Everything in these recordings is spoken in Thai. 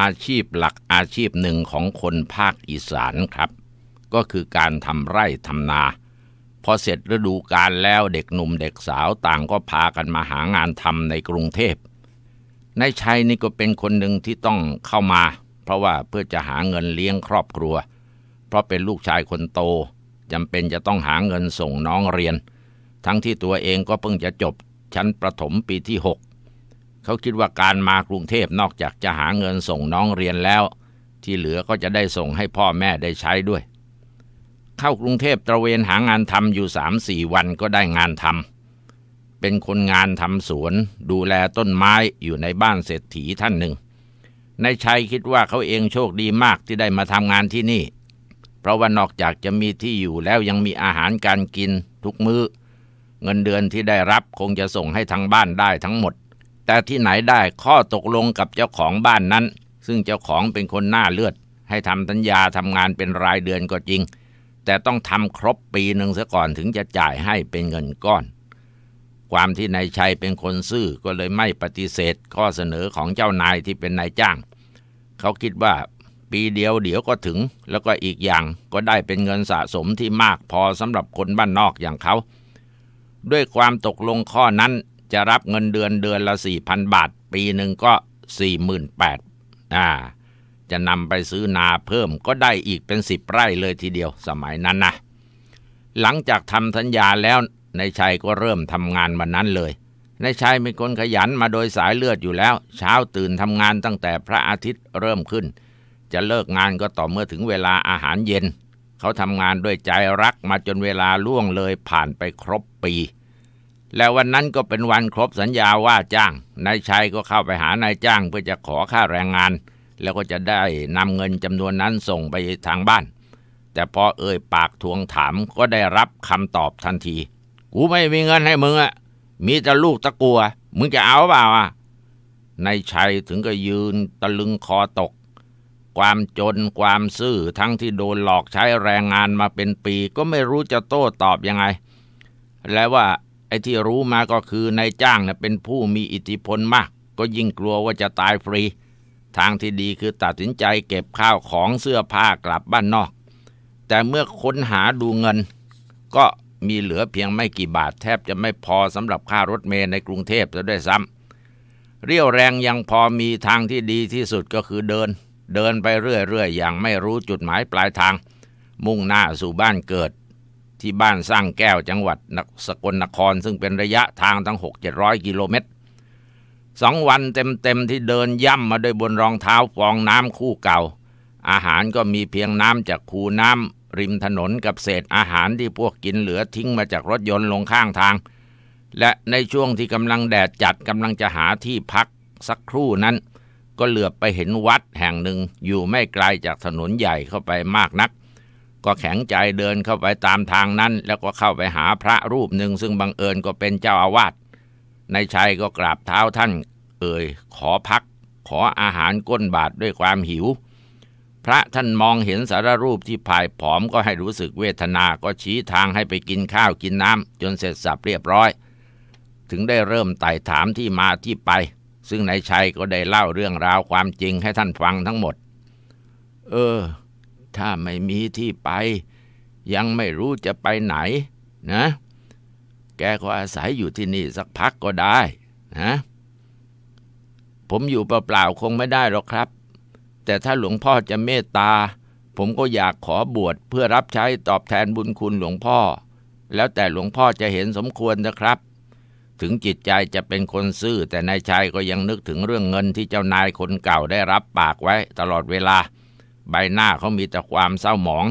อาชีพหลักอาชีพหนึ่งของคนภาคอีสานครับ ก็คือการทำ ไร่ทำนา พอเสร็จฤดูกาลแล้วเด็กหนุ่มเด็กสาวต่างก็พากันมาหางานทำในกรุงเทพนายชัยนี่ก็เป็นคนหนึ่งที่ต้องเข้ามา เพราะว่าเพื่อจะหาเงินเลี้ยงครอบครัว เพราะเป็นลูกชายคนโต จำเป็นจะต้องหาเงินส่งน้องเรียน ทั้งที่ตัวเองก็เพิ่งจะจบชั้นประถมปีที่หกเขาคิดว่าการมากรุงเทพนอกจากจะหาเงินส่งน้องเรียนแล้ว ที่เหลือก็จะได้ส่งให้พ่อแม่ได้ใช้ด้วย เข้ากรุงเทพตระเวนหางานทำอยู่สามสี่วันก็ได้งานทำเป็นคนงานทำสวนดูแลต้นไม้อยู่ในบ้านเศรษฐีท่านหนึ่งนายชัยคิดว่าเขาเองโชคดีมากที่ได้มาทำงานที่นี่ เพราะว่านอกจากจะมีที่อยู่แล้วยังมีอาหารการกินทุกมือ้อเงินเดือนที่ได้รับคงจะส่งให้ทางบ้านได้ทั้งหมดแต่ที่ไหนได้ข้อตกลงกับเจ้าของบ้านนั้น ซึ่งเจ้าของเป็นคนหน้าเลือด ให้ทำสัญญาทำงานเป็นรายเดือนก็จริง แต่ต้องทำครบปีหนึ่งซะก่อนถึงจะจ่ายให้เป็นเงินก้อน ความที่นายชัยเป็นคนซื่อก็เลยไม่ปฏิเสธข้อเสนอของเจ้านายที่เป็นนายจ้าง เขาคิดว่าปีเดียวเดี๋ยวก็ถึง แล้วก็อีกอย่างก็ได้เป็นเงินสะสมที่มากพอสำหรับคนบ้านนอกอย่างเขา ด้วยความตกลงข้อนั้นจะรับเงินเดือนเดือนละสี่พันบาท ปีหนึ่งก็สี่หมื่นแปดอ่าจะนำไปซื้อนาเพิ่มก็ได้อีกเป็นสิบไร่เลยทีเดียวสมัยนั้นนะหลังจากทำสัญญาแล้วนายชัยก็เริ่มทำงานวันนั้นเลยนายชัยเป็นคนขยันมาโดยสายเลือดอยู่แล้ว เช้าตื่นทำงานตั้งแต่พระอาทิตย์เริ่มขึ้น จะเลิกงานก็ต่อเมื่อถึงเวลาอาหารเย็น เขาทำงานด้วยใจรักมาจนเวลาล่วงเลยผ่านไปครบปีแล้ววันนั้นก็เป็นวันครบสัญญาว่าจ้าง นายชัยก็เข้าไปหานายจ้าง เพื่อจะขอค่าแรงงาน แล้วก็จะได้นำเงินจำนวนนั้นส่งไปทางบ้าน แต่พอเอ่ยปากทวงถามก็ได้รับคำตอบทันที กูไม่มีเงินให้มึงอะมีแต่ลูกตะกัวมึงจะเอาเปล่าอ่ะนายชัยถึงก็ยืนตะลึงคอตก ความจนความซื่อทั้งที่โดนหลอกใช้แรงงานมาเป็นปีก็ไม่รู้จะโต้ตอบยังไง และว่าไอ้ที่รู้มาก็คือนายจ้างนะ่ะเป็นผู้มีอิทธิพลมาก ก็ยิ่งกลัวว่าจะตายฟรี ทางที่ดีคือตัดสินใจเก็บข้าวของเสื้อผ้ากลับบ้านนอก แต่เมื่อค้นหาดูเงิน ก็มีเหลือเพียงไม่กี่บาทแทบจะไม่พอสำหรับค่ารถเมล์ในกรุงเทพซะด้วยซ้ำเรี่ยวแรงยังพอมีทางที่ดีที่สุดก็คือเดิน เดินไปเรื่อยๆอย่างไม่รู้จุดหมายปลายทาง มุ่งหน้าสู่บ้านเกิดที่บ้านสร้างแก้วจังหวัดสกลนครซึ่งเป็นระยะทางทั้ง6 7 0 0 กิโลเมตรสองวันเต็มๆที่เดินย่ำมาด้วยบนรองเท้าฟองน้ำคู่เก่า อาหารก็มีเพียงน้ำจากคูน้ำริมถนนกับเศษอาหารที่พวกกินเหลือทิ้งมาจากรถยนต์ลงข้างทาง และในช่วงที่กำลังแดดจัดกำลังจะหาที่พักสักครู่นั้น ก็เหลือบไปเห็นวัดแห่งหนึ่งอยู่ไม่ไกลจากถนนใหญ่เข้าไปมากนักก็แข็งใจเดินเข้าไปตามทางนั้น แล้วก็เข้าไปหาพระรูปหนึ่งซึ่งบังเอิญก็เป็นเจ้าอาวาสนายชัยก็กราบเท้าท่านเอ่ย ขอพัก ขออาหารก้นบาทด้วยความหิว พระท่านมองเห็นสารรูปที่ผายผอมก็ให้รู้สึกเวทนาก็ชี้ทางให้ไปกินข้าวกินน้ำจนเสร็จสับเรียบร้อย ถึงได้เริ่มไต่ถามที่มาที่ไป ซึ่งนายชัยก็ได้เล่าเรื่องราวความจริงให้ท่านฟังทั้งหมด เออถ้าไม่มีที่ไป ยังไม่รู้จะไปไหนนะแกก็อาศัยอยู่ที่นี่สักพักก็ได้นะผมอยู่เปล่าๆคงไม่ได้หรอกครับ แต่ถ้าหลวงพ่อจะเมตตา ผมก็อยากขอบวชเพื่อรับใช้ตอบแทนบุญคุณหลวงพ่อ แล้วแต่หลวงพ่อจะเห็นสมควรนะครับ ถึงจิตใจจะเป็นคนซื่อแต่นายชายก็ยังนึกถึงเรื่องเงินที่เจ้านายคนเก่าได้รับปากไว้ตลอดเวลาใบหน้าเขามีแต่ความเศร้าหมอง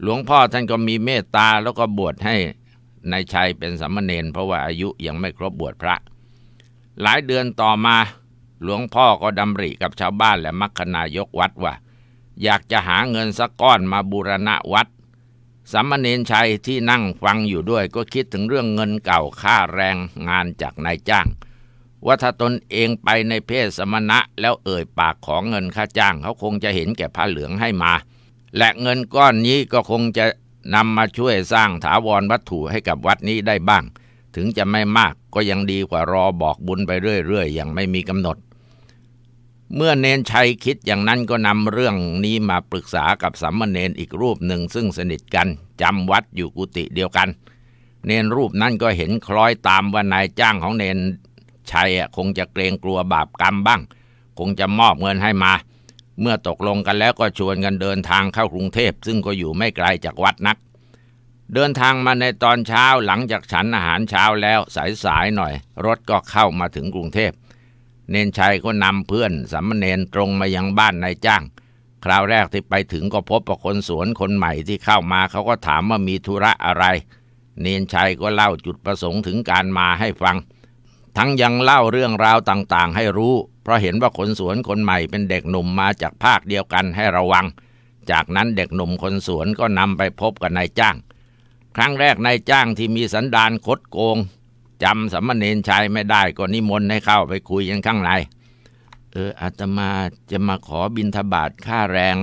หลวงพ่อท่านก็มีเมตตาแล้วก็บวชให้นายชัยเป็นสามเณรเพราะว่าอายุยังไม่ครบบวชพระ หลายเดือนต่อมาหลวงพ่อก็ดำริกับชาวบ้านและมัคคายกวัดว่า อยากจะหาเงินสักก้อนมาบูรณะวัดสามเณรชัยที่นั่งฟังอยู่ด้วยก็คิดถึงเรื่องเงินเก่า ค่าแรงงานจากนายจ้างว่าถ้าตนเองไปในเพศสมณะ แล้วเอ่ยปากของเงินค่าจ้าง เขาคงจะเห็นแก่ผ้าเหลืองให้มา และเงินก้อนนี้ก็คงจะนำมาช่วยสร้างถาวรวัตถุให้กับวัดนี้ได้บ้าง ถึงจะไม่มากก็ยังดีกว่ารอบอกบุญไปเรื่อยๆ อย่างไม่มีกำหนด เมื่อเนนชัยคิดอย่างนั้นก็นำเรื่องนี้มาปรึกษากับสัมมเนนอีกรูปหนึ่ง ซึ่งสนิทกันจำวัดอยู่กุฏิเดียวกัน เนนรูปนั้นก็เห็นคล้อยตามว่านายจ้างของเนนชัยคงจะเกรงกลัวบาปกรรมบ้าง คงจะมอบเงินให้มา เมื่อตกลงกันแล้วก็ชวนกันเดินทางเข้ากรุงเทพ ซึ่งก็อยู่ไม่ไกลจากวัดนัก เดินทางมาในตอนเช้าหลังจากฉันอาหารเช้าแล้วสายๆหน่อย รถก็เข้ามาถึงกรุงเทพ เนนชัยก็นำเพื่อนสามเณรตรงมายังบ้านนายจ้าง คราวแรกที่ไปถึงก็พบกับคนสวนคนใหม่ที่เข้ามาเขาก็ถามว่ามีธุระอะไรเนนชัยก็เล่าจุดประสงค์ถึงการมาให้ฟังทั้งยังเล่าเรื่องราวต่างๆ ให้รู้เพราะเห็นว่าคนสวนคนใหม่เป็นเด็กหนุ่มมาจากภาคเดียวกันให้ระวัง จากนั้นเด็กหนุ่มคนสวนก็นำไปพบกับนายจ้าง ครั้งแรกนายจ้างที่มีสันดานคดโกงจำสมณเณรชายไม่ได้ก็นิมนต์ให้เข้าไปคุยกันข้างในเอออาตมาจะมาขอบินทบาทค่าแรง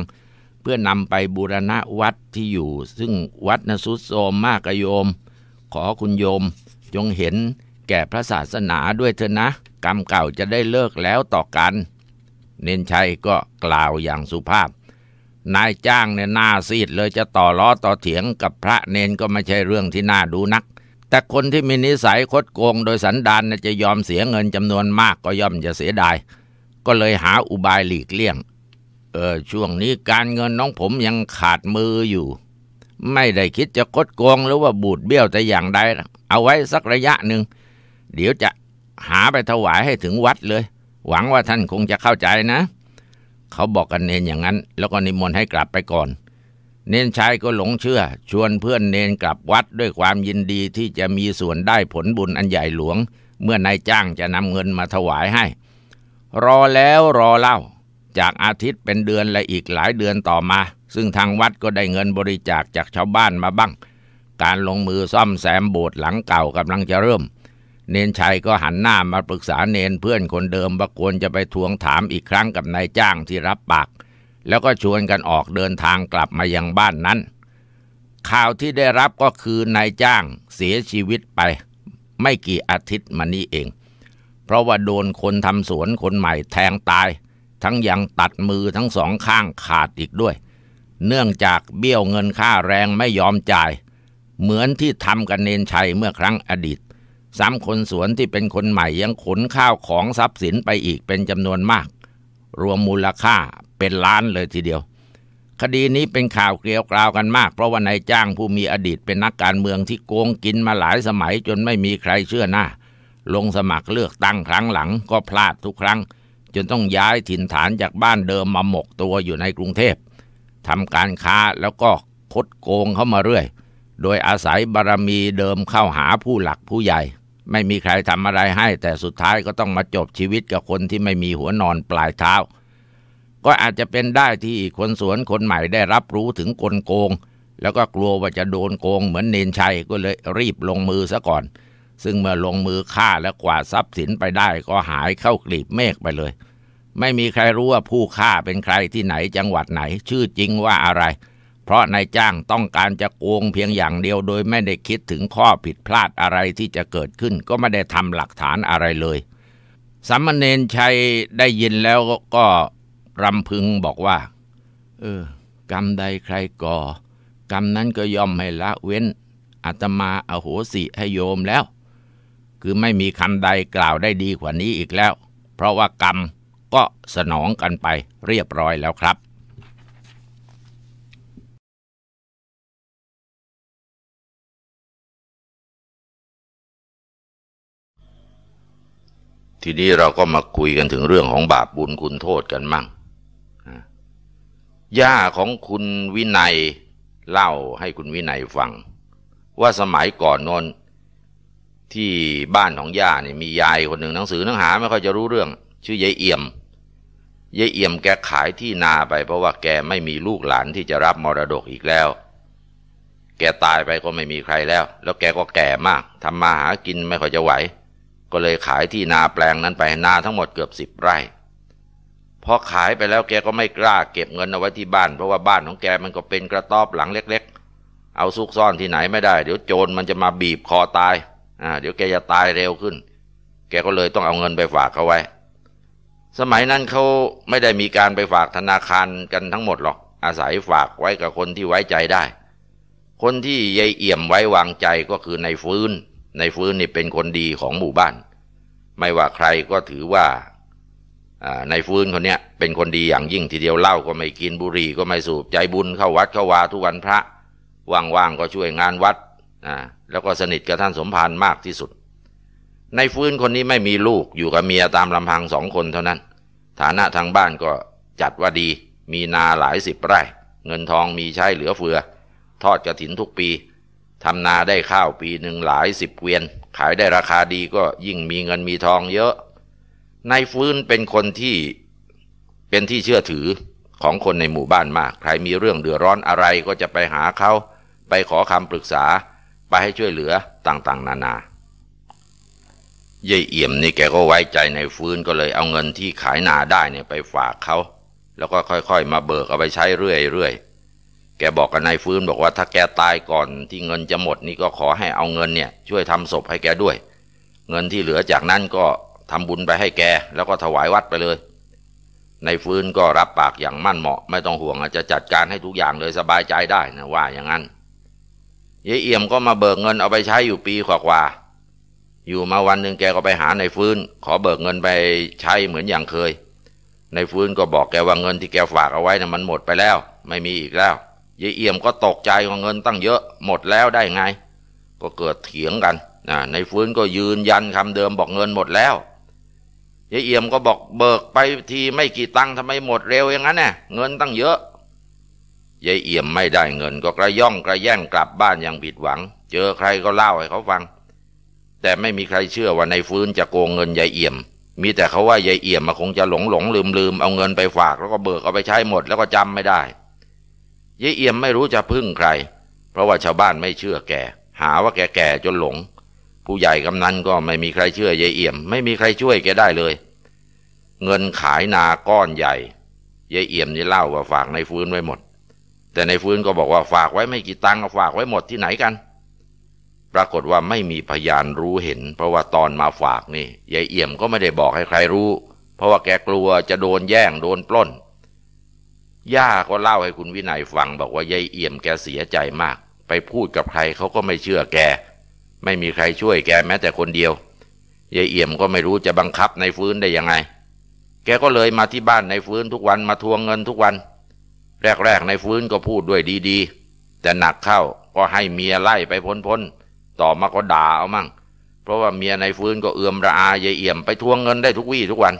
เพื่อนำไปบูรณะวัดที่อยู่ ซึ่งวัดนสุดโสมมากโยมขอคุณโยมจงเห็นแก่พระศาสนาด้วยเถอะนะ กรรมเก่าจะได้เลิกแล้วต่อกัน เนนชัยก็กล่าวอย่างสุภาพ นายจ้างเนี่ยหน้าซีดเลยจะต่อล้อต่อเถียงกับพระเนนก็ไม่ใช่เรื่องที่น่าดูนัก แต่คนที่มีนิสัยคดโกงโดยสันดานจะยอมเสียเงินจำนวนมากก็ย่อมจะเสียดาย ก็เลยหาอุบายหลีกเลี่ยง เออช่วงนี้การเงินน้องผมยังขาดมืออยู่ ไม่ได้คิดจะคดโกงหรือว่าบูดเบี้ยวแต่อย่างใด เอาไว้สักระยะหนึ่งเดี๋ยวจะหาไปถวายให้ถึงวัดเลย หวังว่าท่านคงจะเข้าใจนะ เขาบอกกันเนนอย่างนั้น แล้วก็นิมนต์ให้กลับไปก่อน เนนชายก็หลงเชื่อ ชวนเพื่อนเนนกลับวัดด้วยความยินดีที่จะมีส่วนได้ผลบุญอันใหญ่หลวง เมื่อนายจ้างจะนำเงินมาถวายให้ รอแล้วรอเล่า จากอาทิตย์เป็นเดือนและอีกหลายเดือนต่อมา ซึ่งทางวัดก็ได้เงินบริจาคจากชาวบ้านมาบ้าง การลงมือซ่อมแซมโบสถ์หลังเก่ากำลังจะเริ่มเนนชัยก็หันหน้ามาปรึกษาเนนเพื่อนคนเดิมว่าควรจะไปทวงถามอีกครั้งกับนายจ้างที่รับปาก แล้วก็ชวนกันออกเดินทางกลับมายังบ้านนั้น ข่าวที่ได้รับก็คือนายจ้างเสียชีวิตไปไม่กี่อาทิตย์มานี้เอง เพราะว่าโดนคนทำสวนคนใหม่แทงตาย ทั้งยังตัดมือทั้งสองข้างขาดอีกด้วย เนื่องจากเบี้ยวเงินค่าแรงไม่ยอมจ่าย เหมือนที่ทำกันเนนชัยเมื่อครั้งอดีตซ้ำคนสวนที่เป็นคนใหม่ยังขนข้าวของทรัพย์สินไปอีกเป็นจำนวนมาก รวมมูลค่าเป็นล้านเลยทีเดียว คดีนี้เป็นข่าวเกลียวกราวกันมากเพราะว่านายจ้างผู้มีอดีตเป็นนักการเมืองที่โกงกินมาหลายสมัยจนไม่มีใครเชื่อหน้า ลงสมัครเลือกตั้งครั้งหลังก็พลาดทุกครั้ง จนต้องย้ายถิ่นฐานจากบ้านเดิมมาหมกตัวอยู่ในกรุงเทพทำการค้าแล้วก็คดโกงเข้ามาเรื่อย โดยอาศัยบารรมีเดิมเข้าหาผู้หลักผู้ใหญ่ไม่มีใครทำอะไรให้แต่สุดท้ายก็ต้องมาจบชีวิตกับคนที่ไม่มีหัวนอนปลายเท้า ก็อาจจะเป็นได้ที่คนสวน คนใหม่ได้รับรู้ถึงกลโกง แล้วก็กลัวว่าจะโดนโกง เหมือนเนนชัยก็เลยรีบลงมือซะก่อน ซึ่งเมื่อลงมือฆ่าและกวาดทรัพย์สินไปได้ ก็หายเข้ากลีบเมฆไปเลย ไม่มีใครรู้ว่าผู้ฆ่าเป็นใครที่ไหนจังหวัดไหน ชื่อจริงว่าอะไรเพราะนายจ้างต้องการจะโกงเพียงอย่างเดียวโดยไม่ได้คิดถึงข้อผิดพลาดอะไรที่จะเกิดขึ้น ก็ไม่ได้ทำหลักฐานอะไรเลย สามเณรชัยได้ยินแล้วก็รำพึงบอกว่า เออกรรมใดใครก่อกรรมนั้นก็ยอมให้ละเว้นอาตมาอโหสิให้โยมแล้ว คือไม่มีคำใดกล่าวได้ดีกว่านี้อีกแล้ว เพราะว่ากรรมก็สนองกันไป เรียบร้อยแล้วครับทีนี้เราก็มาคุยกันถึงเรื่องของบาปบุญคุณโทษกันมั่งย่าของคุณวินัยเล่าให้คุณวินัยฟัง ว่าสมัยก่อนนนที่บ้านของย่าเนี่ยมียายคนหนึ่งหนังสือหนังหา ไม่ค่อยจะรู้เรื่อง ชื่อยายเอี่ยมยายเอี่ยมแกขายที่นาไป เพราะว่าแกไม่มีลูกหลานที่จะรับมรดกอีกแล้ว แกตายไปก็ไม่มีใครแล้ว แล้วแกก็แก่มากทำมาหากินไม่ค่อยจะไหวก็เลยขายที่นาแปลงนั้นไปนาทั้งหมดเกือบสิบไร่พอขายไปแล้วแกก็ไม่กล้าเก็บเงินเอาไว้ที่บ้าน เพราะว่าบ้านของแกมันก็เป็นกระต๊อบหลังเล็กๆ เอาซุกซ่อนที่ไหนไม่ได้ เดี๋ยวโจรมันจะมาบีบคอตายอ่าเดี๋ยวแกจะตายเร็วขึ้น แกก็เลยต้องเอาเงินไปฝากเขาไว้ สมัยนั้นเขาไม่ได้มีการไปฝากธนาคารกันทั้งหมดหรอกอาศัยฝากไว้กับคนที่ไว้ใจได้ คนที่ยายเอี่ยมไว้วางใจก็คือนายฟื้นในฟื้นนี่เป็นคนดีของหมู่บ้าน ไม่ว่าใครก็ถือว่าในฟื้นคนเนี้ยเป็นคนดีอย่างยิ่งทีเดียวเหล้าก็ไม่กินบุหรี่ก็ไม่สูบใจบุญเข้าวัดเข้าวาทุกวันพระว่างๆก็ช่วยงานวัด่าแล้วก็สนิทกับท่านสมภารมากที่สุด ในฟื้นคนนี้ไม่มีลูกอยู่กับเมียตามลำพังสองคนเท่านั้น ฐานะทางบ้านก็จัดว่าดี มีนาหลายสิบไร่ เงินทองมีใช้เหลือเฟือ ทอดกระถินทุกปีทำนาได้ข้าวปีหนึ่งหลายสิบเกวียนขายได้ราคาดีก็ยิ่งมีเงินมีทองเยอะนายฟื้นเป็นคนที่เป็นที่เชื่อถือของคนในหมู่บ้านมาก ใครมีเรื่องเดือดร้อนอะไรก็จะไปหาเขาไปขอคำปรึกษาไปให้ช่วยเหลือต่างๆ นานาเย่เอี่ยมนี่แกก็ไว้ใจในฟื้นก็เลยเอาเงินที่ขายนาได้เนี่ยไปฝากเขาแล้วก็ค่อยๆมาเบิกเอาไปใช้เรื่อยๆแกบอกกับนายฟื้นบอกว่าถ้าแกตายก่อนที่เงินจะหมดนี่ก็ขอให้เอาเงินเนี่ยช่วยทำศพให้แกด้วย เงินที่เหลือจากนั้นก็ทำบุญไปให้แกแล้วก็ถวายวัดไปเลยนายฟื้นก็รับปากอย่างมั่นเหมาะ ไม่ต้องห่วงอาจจะจัดการให้ทุกอย่างเลยสบายใจได้นะว่าอย่างนั้นยายเอี่ยมก็มาเบิกเงินเอาไปใช้อยู่ปีกว่าๆอยู่มาวันหนึ่งแกก็ไปหานายฟื้นขอเบิกเงินไปใช้เหมือนอย่างเคยนายฟื้นก็บอกแกว่าเงิน ที่แกฝากเอาไว้นะ่ะมันหมดไปแล้ว ไม่มีอีกแล้วยายเอี่ยมก็ตกใจว่าเงินตั้งเยอะหมดแล้วได้ไง ก็เกิดเถียงกันนะในฟื้นก็ยืนยันคำเดิม บอกเงินหมดแล้วยายเอี่ยมก็บอกเบิกไปทีไม่กี่ตังค์ทำไมหมดเร็วอย่างนั้นเนี่ยเงินตั้งเยอะยายเอี่ยมไม่ได้เงิน ก็กระย่องกระแย่งกลับบ้านอย่างผิดหวัง เจอใครก็เล่าให้เขาฟัง แต่ไม่มีใครเชื่อว่าในฟื้นจะโกงเงินยายเอี่ยม มีแต่เขาว่ายายเอี่ยมมาคงจะหลงหลงลืมลืมเอาเงินไปฝากแล้วก็เบิกเอาไปใช้หมด แล้วก็จำไม่ได้ยายเอี่ยมไม่รู้จะพึ่งใคร เพราะว่าชาวบ้านไม่เชื่อแก หาว่าแกแก่จนหลง ผู้ใหญ่กำนันก็ไม่มีใครเชื่อยายเอี่ยม ไม่มีใครช่วยแกได้เลย เงินขายนาก้อนใหญ่ยายเอี่ยมนี่เล่าว่าฝากในฟื้นไว้หมด แต่ในฟื้นก็บอกว่าฝากไว้ไม่กี่ตังค์ฝากไว้หมดที่ไหนกัน ปรากฏว่าไม่มีพยานรู้เห็น เพราะว่าตอนมาฝากนี่ยายเอี่ยมก็ไม่ได้บอกให้ใครรู้ เพราะว่าแกกลัวจะโดนแย่งโดนปล้นย่าก็เล่าให้คุณวินัยฟังบอกว่า ยายเอี่ยมแกเสียใจมาก ไปพูดกับใครเขาก็ไม่เชื่อแก ไม่มีใครช่วยแกแม้แต่คนเดียว ยายเอี่ยมก็ไม่รู้จะบังคับในฟื้นได้ยังไง แกก็เลยมาที่บ้านในฟื้นทุกวันมาทวงเงินทุกวัน แรกๆในฟื้นก็พูดด้วยดีๆ แต่หนักเข้าก็ให้เมียไล่ไปพ้นๆต่อมาก็ด่าเอามั่งเพราะว่าเมียในฟื้นก็เอือมระอายายเอี่ยมไปทวงเงินได้ทุกวี่ทุกวัน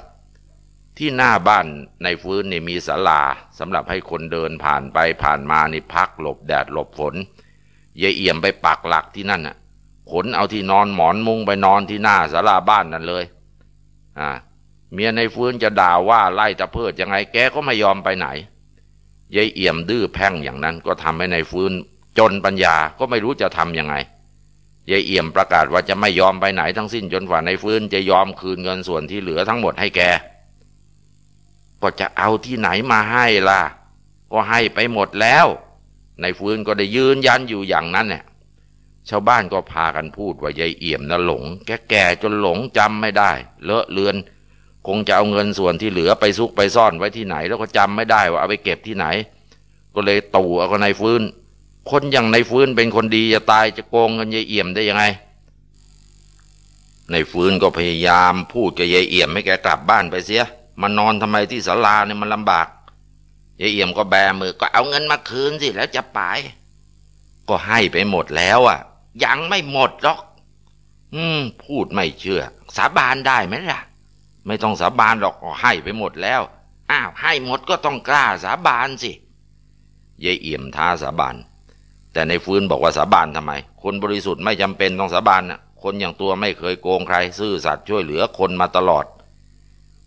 ที่หน้าบ้านในฟื้นนี่มีศาลาสำหรับให้คนเดินผ่านไปผ่านมานี่พักหลบแดดหลบฝนยายเอี่ยมไปปักหลักที่นั่นน่ะ ขนเอาที่นอนหมอนมุงไปนอนที่หน้าศาลาบ้านนั่นเลยอ่าเมียในฟื้นจะด่าว่าไล่ตะเพิดยังไงแกก็ไม่ยอมไปไหนยายเอี่ยมดื้อแพ่งอย่างนั้น ก็ทำให้ในฟื้นจนปัญญาก็ไม่รู้จะทํำยังไงยายเอี่ยมประกาศว่าจะไม่ยอมไปไหนทั้งสิ้นจนกว่าในฟื้นจะยอมคืนเงินส่วนที่เหลือทั้งหมดให้แกก็จะเอาที่ไหนมาให้ล่ะ ก็ให้ไปหมดแล้ว ในฟื้นก็ได้ยืนยันอยู่อย่างนั้นเนี่ยชาวบ้านก็พากันพูดว่ายายเอี่ยมนะหลง แกแก่จนหลงจำไม่ได้เลอะเลือน คงจะเอาเงินส่วนที่เหลือไปซุกไปซ่อนไว้ที่ไหน แล้วก็จำไม่ได้ว่าเอาไปเก็บที่ไหน ก็เลยตู่เอานในฟื้น คนอย่างในฟื้นเป็นคนดีจะตายจะโกงเงินยายเอี่ยมได้ยังไงในฟื้นก็พยายามพูดกับยายเอี่ยมให้แกกลับบ้านไปเสียมานอนทำไมที่ศาลาเนี่ยมันลำบากยายเอี่ยมก็แบมือก็เอาเงินมาคืนสิแล้วจะไปก็ให้ไปหมดแล้วอ่ะยังไม่หมดหรอก อืมพูดไม่เชื่อ สาบานได้ไหมล่ะ ไม่ต้องสาบานหรอกก็ให้ไปหมดแล้ว อ้าวให้หมดก็ต้องกล้าสาบานสิยายเอี่ยมท้าสาบาน แต่ในฟื้นบอกว่าสาบานทำไม คนบริสุทธิ์ไม่จำเป็นต้องสาบานนะคนอย่างตัวไม่เคยโกงใคร ซื่อสัตย์ช่วยเหลือคนมาตลอด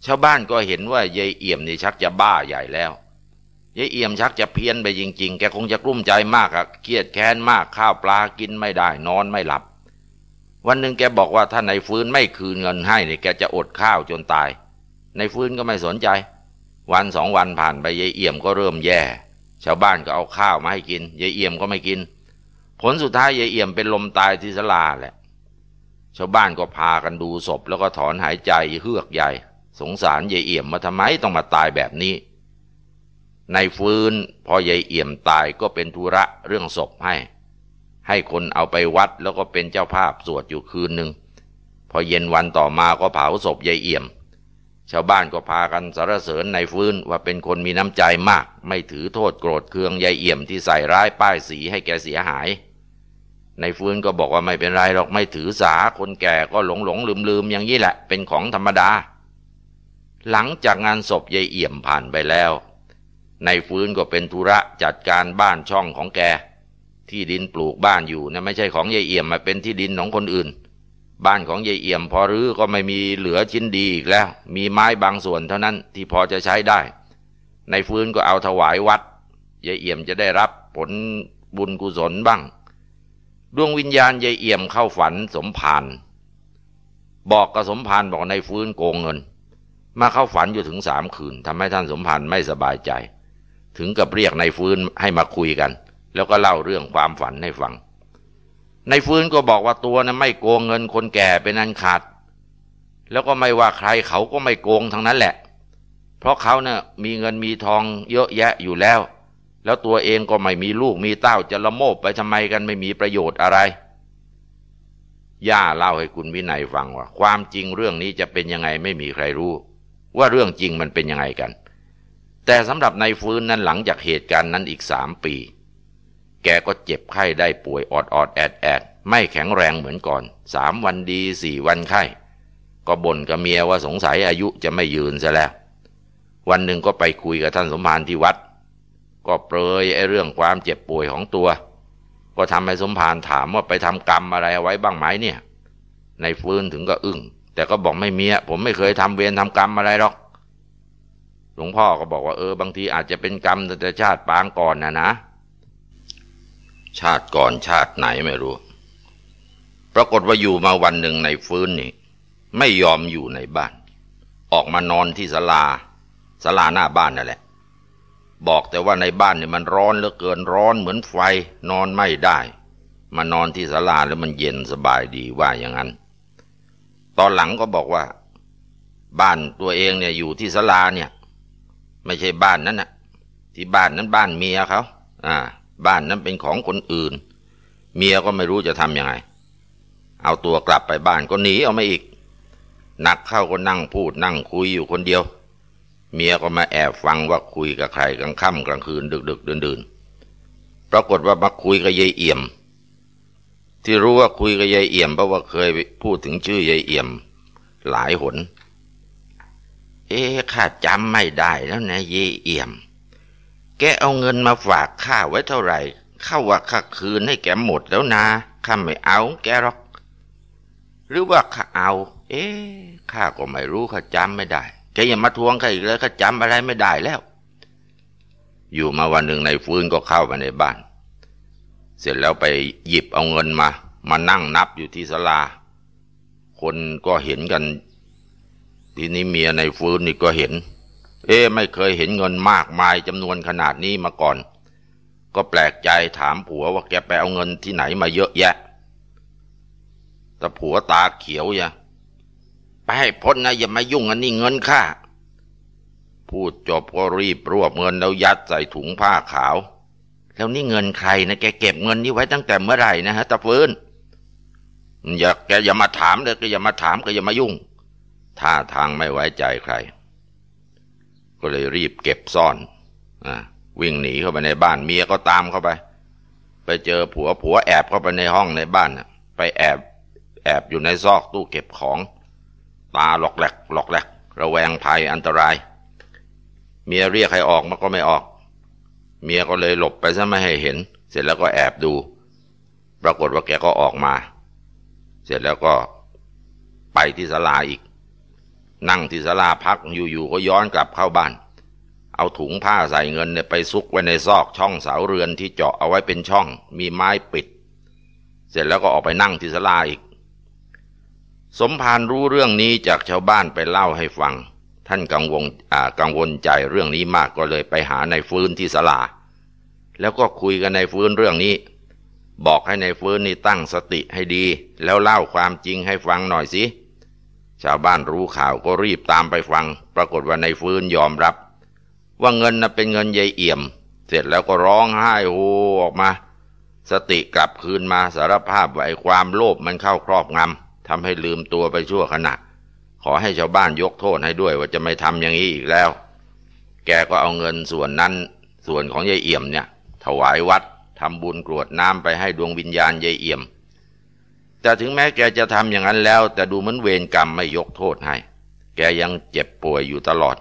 ชาวบ้านก็เห็นว่ายายเอี่ยมนี่ชักจะบ้าใหญ่แล้ว ยายเอี่ยมชักจะเพี้ยนไปจริง ๆ แกคงจะกลุ้มใจมากอะเครียดแค้นมาก ข้าวปลากินไม่ได้ นอนไม่หลับ วันหนึ่งแกบอกว่าถ้าในฟื้นไม่คืนเงินให้เนี่ยแกจะอดข้าวจนตาย ในฟื้นก็ไม่สนใจ วันสองวันผ่านไปยายเอี่ยมก็เริ่มแย่ ชาวบ้านก็เอาข้าวมาให้กิน ยายเอี่ยมก็ไม่กิน ผลสุดท้ายยายเอี่ยมเป็นลมตายที่สลาแหละ ชาวบ้านก็พากันดูศพแล้วก็ถอนหายใจเฮือกใหญ่สงสารยายเอี่ยมมาทำไมต้องมาตายแบบนี้ ในฟื้นพอยายเอี่ยมตายก็เป็นธุระเรื่องศพให้ ให้คนเอาไปวัดแล้วก็เป็นเจ้าภาพสวดอยู่คืนหนึ่งพอเย็นวันต่อมาก็เผาศพยายเอี่ยม ชาวบ้านก็พากันสรรเสริญในฟื้นว่าเป็นคนมีน้ำใจมากไม่ถือโทษโกรธเคืองยายเอี่ยมที่ใส่ร้ายป้ายสีให้แกเสียหาย ในฟื้นก็บอกว่าไม่เป็นไรหรอกไม่ถือสาคนแก่ก็หลงหลงลืมลืมอย่างนี้แหละเป็นของธรรมดาหลังจากงานศพยายเอี่ยมผ่านไปแล้ว ในฟื้นก็เป็นธุระ จัดการบ้านช่องของแกที่ดินปลูกบ้านอยู่นะไม่ใช่ของยายเอี่ยมมาเป็นที่ดินของคนอื่น บ้านของยายเอี่ยม พอรื้อก็ไม่มีเหลือชิ้นดีอีกแล้ว มีไม้บางส่วนเท่านั้นที่พอจะใช้ได้ ในฟื้นก็เอาถวายวัด ยายเอี่ยมจะได้รับผลบุญกุศลบ้างดวงวิญญาณยายเอี่ยมเข้าฝันสมผาน บอกกับสมผานบอกในฟื้นโกงเงินมาเข้าฝันอยู่ถึงสามคืนทำให้ท่านสมพันธ์ไม่สบายใจ ถึงกับเรียกนายฟื้นให้มาคุยกัน แล้วก็เล่าเรื่องความฝันให้ฟังนายฟื้นก็บอกว่าตัวนะ่ะไม่โกงเงินคนแก่เป็นอันขาด แล้วก็ไม่ว่าใครเขาก็ไม่โกงทั้งนั้นแหละ เพราะเขาเนะ่ยมีเงินมีทองเยอะแยะอยู่แล้ว แล้วตัวเองก็ไม่มีลูกมีเต้าจะละโมบไปทำไมกันไม่มีประโยชน์อะไรย่าเล่าให้คุณวินัยฟังว่า ความจริงเรื่องนี้จะเป็นยังไงไม่มีใครรู้ว่าเรื่องจริงมันเป็นยังไงกัน แต่สำหรับนายฟื้นนั้นหลังจากเหตุการณ์นั้นอีกสามปี แกก็เจ็บไข้ได้ป่วยออดออดแอดแอดไม่แข็งแรงเหมือนก่อน สามวันดีสี่วันไข้ ก็บ่นกับเมียว่าสงสัยอายุจะไม่ยืนซะแล้ว วันหนึ่งก็ไปคุยกับท่านสมภารที่วัด ก็เปรยไอ้เรื่องความเจ็บป่วยของตัว ก็ทำให้สมภารถามว่าไปทำกรรมอะไรไว้บ้างไหมเนี่ยในฟื้นถึงก็อึง้งแต่ก็บอกไม่มีอะผมไม่เคยทำเวรทำกรรมอะไรหรอก หลวงพ่อก็บอกว่าเออบางทีอาจจะเป็นกรรม แต่ชาติปางก่อนนะนะ ชาติก่อนชาติไหนไม่รู้ปรากฏว่าอยู่มาวันหนึ่งในฟื้นนี่ไม่ยอมอยู่ในบ้าน ออกมานอนที่ศาลาศาลาหน้าบ้านนั่นแหละ บอกแต่ว่าในบ้านเนี่ยมันร้อนเหลือเกินร้อน เหมือนไฟ นอนไม่ได้ มานอนที่ศาลาแล้วมันเย็นสบายดีว่าอย่างนั้นตอนหลังก็บอกว่า บ้านตัวเองเนี่ยอยู่ที่สลาเนี่ย ไม่ใช่บ้านนั้นนะที่บ้านนั้นบ้านเมียเขาอ่าบ้านนั้นเป็นของคนอื่น เมียก็ไม่รู้จะทำยังไง เอาตัวกลับไปบ้านก็หนีเอามาอีก นักเข้าก็นั่งพูดนั่งคุยอยู่คนเดียว เมียก็มาแอบฟังว่า คุยกับใครกลางค่ำกลางคืน ดึกดึกเดินเดินปรากฏว่ามาคุยกับยายเอี่ยมที่รู้ว่าคุยกับยายเอี่ยมเพราะว่าเคยพูดถึงชื่อยายเอี่ยม หลายหน เอ๊ข้าจำไม่ได้แล้วนะยายเอี่ยม แกเอาเงินมาฝากข้าไว้เท่าไหร่ ข้าว่าข้าคืนให้แกหมดแล้วนะข้าไม่เอา แกหรอกหรือว่าข้าเอา เอ๊ข้าก็ไม่รู้ข้าจำไม่ได้แกอย่ามาทวงข้าอีกเลยข้าจำอะไรไม่ได้แล้ว อยู่มาวันหนึ่งในฟื้นก็เข้ามาในบ้านเสร็จแล้วไปหยิบเอาเงินมา มานั่งนับอยู่ที่ศาลา คนก็เห็นกัน ทีนี้เมียในฟื้นนี่ก็เห็น เอ๊ไม่เคยเห็นเงินมากมายจำนวนขนาดนี้มาก่อน ก็แปลกใจถามผัวว่าแกไปเอาเงินที่ไหนมาเยอะแยะ แต่ผัวตาเขียวยะ ไปให้พ้นนะอย่ามายุ่งอันนี้เงินข้าพูดจบก็รีบ รวบเงินแล้วยัดใส่ถุงผ้าขาวแล้วนี่เงินใครนะแกเก็บเงินนี้ไว้ตั้งแต่เมื่อไหร่นะฮะตะฟื้นอย่าแกอย่ามาถามเลย ก็อย่ามาถามก็อย่ามายุ่งท่าทางไม่ไว้ใจใคร ก็เลยรีบเก็บซ่อนอวิ่งหนีเข้าไปในบ้าน เมียก็ตามเข้าไป ไปเจอผัวผัวแอบเข้าไปในห้องในบ้านไปแอบแอบอยู่ในซอกตู้เก็บของ ตาหลอกแหลก หลอกแหลกระแวงภัยอันตราย เมียเรียกให้ออกมันก็ไม่ออกเมียก็เลยหลบไปซะไม่ให้เห็น เสร็จแล้วก็แอบดู ปรากฏว่าแกก็ออกมา เสร็จแล้วก็ไปที่ศาลาอีก นั่งที่ศาลาพักอยู่ๆก็ย้อนกลับเข้าบ้าน เอาถุงผ้าใส่เงินเนี่ยไปซุกไว้ในซอกช่องเสาเรือนที่เจาะเอาไว้เป็นช่องมีไม้ปิด เสร็จแล้วก็ออกไปนั่งที่ศาลาอีก สมภารรู้เรื่องนี้จากชาวบ้านไปเล่าให้ฟังท่านกังวลกังวลใจเรื่องนี้มากก็เลยไปหาในฟื้นที่ศาลา แล้วก็คุยกันในฟื้นเรื่องนี้ บอกให้ในฟื้นนี่ตั้งสติให้ดีแล้วเล่าความจริงให้ฟังหน่อยสิชาวบ้านรู้ข่าวก็รีบตามไปฟังปรากฏว่าในฟื้นยอมรับ ว่าเงินน่ะเป็นเงินยายเอี่ยม เสร็จแล้วก็ร้องไห้โฮออกมา สติกลับคืนมาสารภาพว่าไอ้ความโลภมันเข้าครอบงำทำให้ลืมตัวไปชั่วขณะขอให้ชาวบ้านยกโทษให้ด้วยว่าจะไม่ทำอย่างนี้อีกแล้ว แกก็เอาเงินส่วนนั้น ส่วนของยายเอี่ยมเนี่ย ถวายวัด ทำบุญกรวดน้ำไปให้ดวงวิญญาณยายเอี่ยม แต่ถึงแม้แกจะทำอย่างนั้นแล้ว แต่ดูเหมือนเวรกรรมไม่ยกโทษให้ แกยังเจ็บป่วยอยู่ตลอด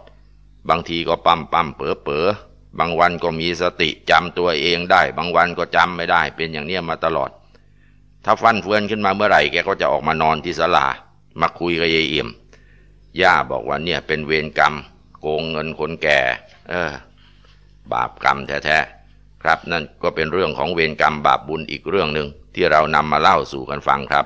บางทีก็ปั๊มปั๊มเป๋อเป๋อบางวันก็มีสติ จำตัวเองได้ บางวันก็จำไม่ได้ เป็นอย่างเนี้ยมาตลอด ถ้าฟันเฟือนขึ้นมาเมื่อไหร่แกก็จะออกมานอนที่ศาลามาคุยกับยายเอี่ยมย่าบอกว่าเนี่ยเป็นเวรกรรม โกงเงินคนแก่ เออ บาปกรรมแท้ ๆ ครับนั่นก็เป็นเรื่องของเวรกรรมบาปบุญอีกเรื่องหนึ่งที่เรานำมาเล่าสู่กันฟังครับ